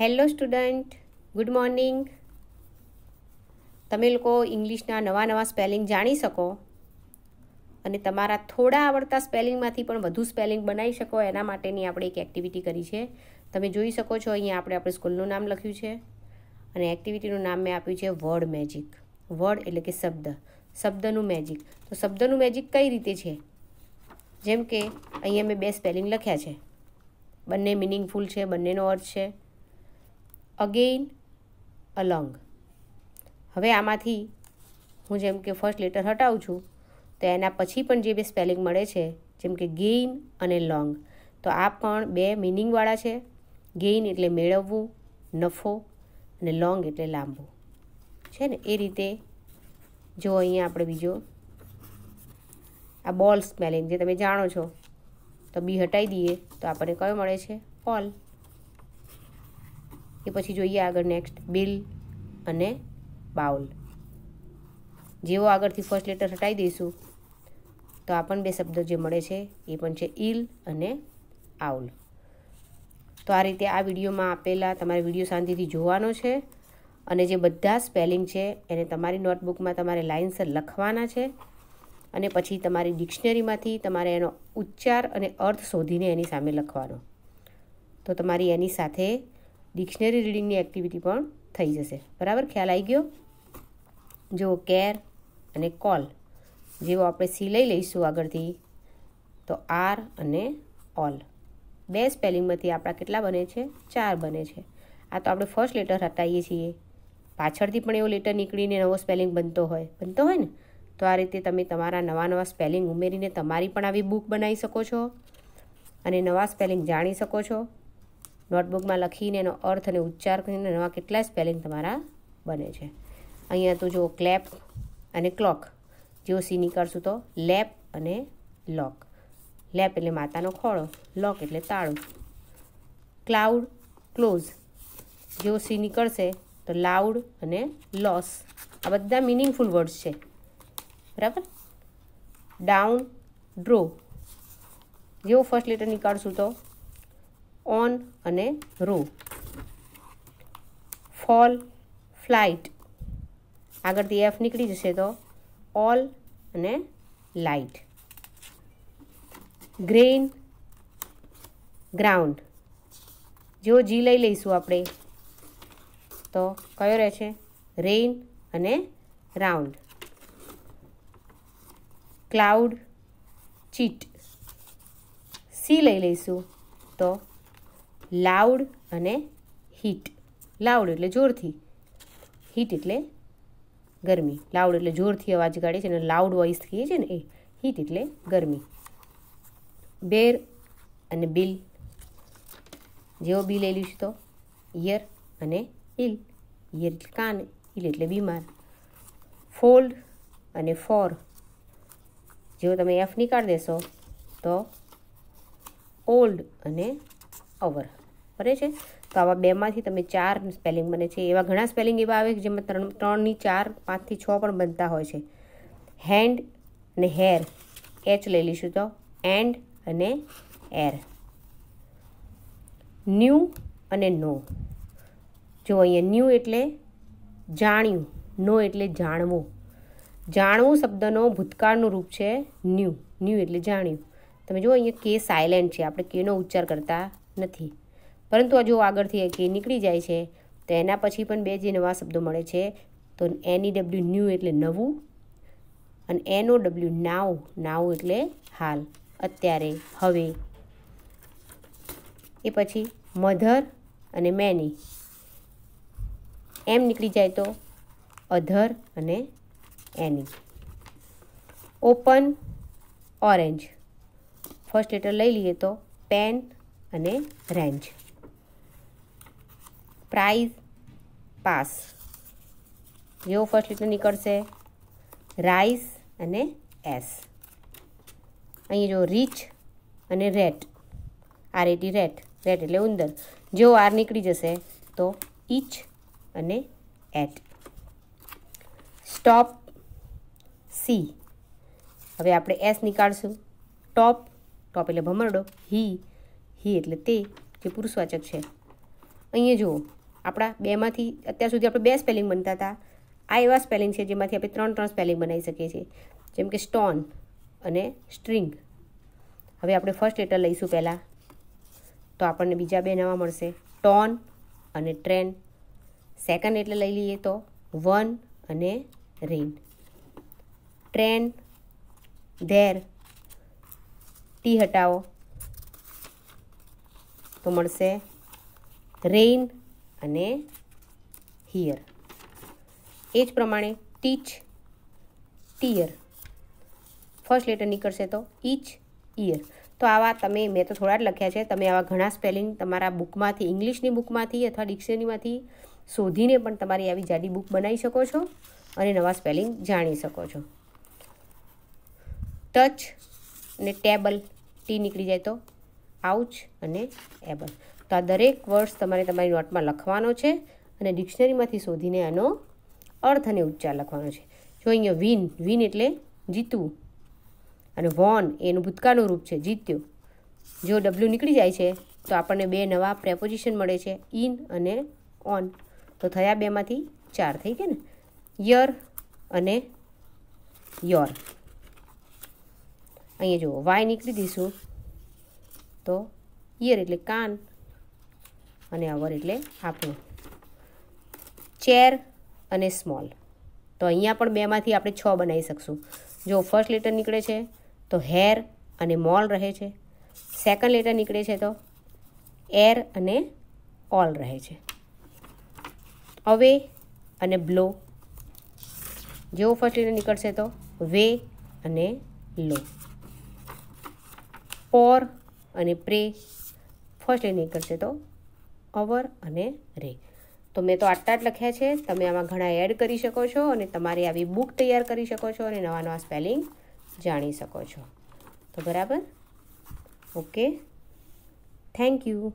hello student good morning તમે લોકો ઇંગ્લિશના નવા નવા સ્પેલિંગ જાણી શકો અને તમારા થોડા આવડતા સ્પેલિંગમાંથી પણ વધુ સ્પેલિંગ બનાવી શકો એના માટેની આપણે એક એક્ટિવિટી કરી છે તમે જોઈ શકો છો અહીંયા આપણે આપણે સ્કૂલનું નામ લખ્યું છે અને એક્ટિવિટીનું નામ મેં આપ્યું છે વર્ડ મેજિક વર્ડ એટલે કે શબ્દ શબ્દનું મેજિક તો શબ્દનું મેજિક કઈ રીતે છે જેમ કે અહીંયા મેં બે સ્પેલિંગ લખ્યા છે બંને મિનિંગફુલ છે બંનેનો અર્થ છે અગેઇન અલોંગ હવે આમાંથી હું જેમ કે ફર્સ્ટ લેટર હટાવું છું તો એના પછી પણ જે બે સ્પેલિંગ મળે છે જેમ કે ગેઇન અને લોંગ તો આ પણ બે મિનિંગવાળા છે ગેઇન એટલે મેળવવું નફો અને લોંગ એટલે લાંબો છે ને એ રીતે જો અહીંયા આપણે બીજો આ બોલ સ્પેલિંગ જે તમે જાણો છો તો બી હટાવી દઈએ તો આપણને કયો મળે છે બોલ એ પછી જોઈએ આગળ નેક્સ્ટ બિલ અને બાઉલ જેવો આગળથી ફર્સ્ટ લેટર હટાવી દઈશું તો આ પણ બે શબ્દ જે મળે છે એ પણ છે ઇલ અને આઉલ તો આ રીતે આ વિડીયોમાં આપેલા તમારે વિડીયો શાંતિથી જોવાનો છે અને જે બધા સ્પેલિંગ છે એને તમારી નોટબુકમાં તમારે લાઇન્સર લખવાના છે અને પછી તમારી ડિક્શનરીમાંથી તમારે એનો ઉચ્ચાર અને અર્થ શોધીને એની સામે લખવાનો તો તમારી એની સાથે ડિક્શનરી રીડિંગની એક્ટિવિટી પણ થઈ જશે બરાબર ખ્યાલ આવી ગયો જો કેર અને કોલ જેવો આપણે સી લઈ લઈશું આગળથી તો આર અને ઓલ બે સ્પેલિંગમાંથી આપણા કેટલા બને છે ચાર બને છે આ તો આપણે ફર્સ્ટ લેટર હટાવીએ છીએ પાછળથી પણ એવો લેટર નીકળીને નવો સ્પેલિંગ બનતો હોય બનતો હોય ને તો આ રીતે તમે તમારા નવા નવા સ્પેલિંગ ઉમેરીને તમારી પણ આવી બુક બનાવી શકો છો અને નવા સ્પેલિંગ જાણી શકો છો નોટબુકમાં લખીને એનો અર્થ અને ઉચ્ચાર કરીને નવા કેટલા સ્પેલિંગ તમારા બને છે અહીંયા તો જુઓ ક્લેપ અને ક્લોક જેવો સી નીકળશું તો લેપ અને લોક લેપ એટલે માતાનો ખોળો લોક એટલે તાળું ક્લાઉડ ક્લોઝ જેઓ સી નીકળશે તો લાઉડ અને લોસ આ બધા મિનિંગફુલ વર્ડ્સ છે બરાબર ડાઉન ડ્રો જેવો ફર્સ્ટ લેટર નીકાળશું તો ઓન અને રો ફોલ ફ્લાઇટ આગળથી એફ નીકળી જશે તો ઓલ અને લાઇટ ગ્રેઇન ગ્રાઉન્ડ જો જી લઈ લઈશું આપણે તો કયો રહે છે રેઇન અને રાઉન્ડ ક્લાઉડ ચીટ સી લઈ લઈશું તો લાઉડ અને હીટ લાઉડ એટલે જોરથી હીટ એટલે ગરમી લાઉડ એટલે જોરથી અવાજ કાઢે છે અને લાઉડ વોઇસ કહીએ છીએ ને એ હીટ એટલે ગરમી બેર અને બિલ જેવો બિલ એ છે તો યર અને ઇલ યર એટલે કાન ઇલ એટલે બીમાર ફોલ્ડ અને ફોર જેવો તમે એફ નીકાળી દેશો તો ઓલ્ડ અને અવર કરે છે તો આવા બેમાંથી તમે ચાર સ્પેલિંગ બને છે એવા ઘણા સ્પેલિંગ એવા આવે કે જેમાં ત્રણ ત્રણની ચાર પાંચથી છ પણ બનતા હોય છે હેન્ડ અને હેર એચ લઈ લઈશું તો એન્ડ અને એર ન્યૂ અને નો જો અહીંયા ન્યૂ એટલે જાણ્યું નો એટલે જાણવું જાણવું શબ્દનો ભૂતકાળનું રૂપ છે ન્યૂ ન્યૂ એટલે જાણ્યું તમે જુઓ અહીંયા કે સાયલેન્ટ છે આપણે કેનો ઉચ્ચાર કરતા નથી પરંતુ જો આગળથી કે નીકળી જાય છે તો એના પછી પણ બે જે નવા શબ્દો મળે છે તો એની ડબલ્યુ ન્યૂ એટલે નવું અને એનો ડબલ્યુ નાવ નાવ એટલે હાલ અત્યારે હવે એ પછી મધર અને મેની એમ નીકળી જાય તો અધર અને એની ઓપન ઓરેન્જ ફર્સ્ટ લેટર લઈ લઈએ તો પેન અને રેન્જ પ્રાઇઝ પાસ જેવો ફર્સ્ટ લેટર નીકળશે રાઈસ અને એસ અહીં જો રીચ અને rat R A T rat rat એટલે ઉંદર જો આર નીકળી જશે તો ઇચ અને એટ સ્ટોપ સી હવે આપણે એસ નીકાળશું ટોપ ટોપ એટલે ભમરડો હી હી એટલે તે જે પુરુષવાચક છે અહીંયા જુઓ આપણા બેમાંથી અત્યાર સુધી આપણે બે સ્પેલિંગ બનતા હતા આ એવા સ્પેલિંગ છે જેમાંથી આપણે ત્રણ ત્રણ સ્પેલિંગ બનાવી શકીએ છીએ જેમ કે સ્ટોન અને સ્ટ્રિંગ હવે આપણે ફર્સ્ટ લેટર લઈશું પહેલાં તો આપણને બીજા બે નવા મળશે ટોન અને ટ્રેન સેકન્ડ એટલે લઈ લઈએ તો વન અને રેન ટ્રેન ધેર ટી હટાવો તો મળશે રેઇન અને હિયર એ જ પ્રમાણે ટીચ ટીયર ફર્સ્ટ લેટર નીકળશે તો ઈચ ઇયર તો આવા તમે મેં તો થોડા જ લખ્યા છે તમે આવા ઘણા સ્પેલિંગ તમારા બુકમાંથી ઇંગ્લિશની બુકમાંથી અથવા ડિક્શનરીમાંથી શોધીને પણ તમારી આવી જાડી બુક બનાવી શકો છો અને નવા સ્પેલિંગ જાણી શકો છો ટચ અને ટેબલ ટી નીકળી જાય તો આઉચ અને એબલ તો આ દરેક વર્ડ્સ તમારે તમારી નોટમાં લખવાનો છે અને ડિક્શનરીમાંથી શોધીને એનો અર્થ અને ઉચ્ચાર લખવાનો છે જો અહીંયા વિન વિન એટલે જીતવું અને વોન એનું ભૂતકાળનું રૂપ છે જીત્યું જો ડબલ્યુ નીકળી જાય છે તો આપણને બે નવા પ્રેપોઝિશન મળે છે ઇન અને ઓન તો થયા બેમાંથી ચાર થઈ ગયા ને યર અને યોર અહીંયા જુઓ વાય નીકળી દઈશું તો યર એટલે કાન અને અવર એટલે આપણું ચેર અને સ્મોલ તો અહીંયા પણ બેમાંથી આપણે છ બનાવી શકશું જો ફર્સ્ટ લેટર નીકળે છે તો હેર અને મોલ રહે છે સેકન્ડ લેટર નીકળે છે તો એર અને ઓલ રહે છે અવે અને બ્લો જેવો ફર્સ્ટ લેટર નીકળશે તો વે અને લો પોર અને પ્રે ફર્સ્ટ લેટર નીકળશે તો અવર અને રે તો મેં તો આટલા જ લખ્યા છે તમે આમાં ઘણા એડ કરી શકો છો અને તમારી આવી બુક તૈયાર કરી શકો છો અને નવા નવા સ્પેલિંગ જાણી શકો છો તો બરાબર ઓકે થેન્ક યુ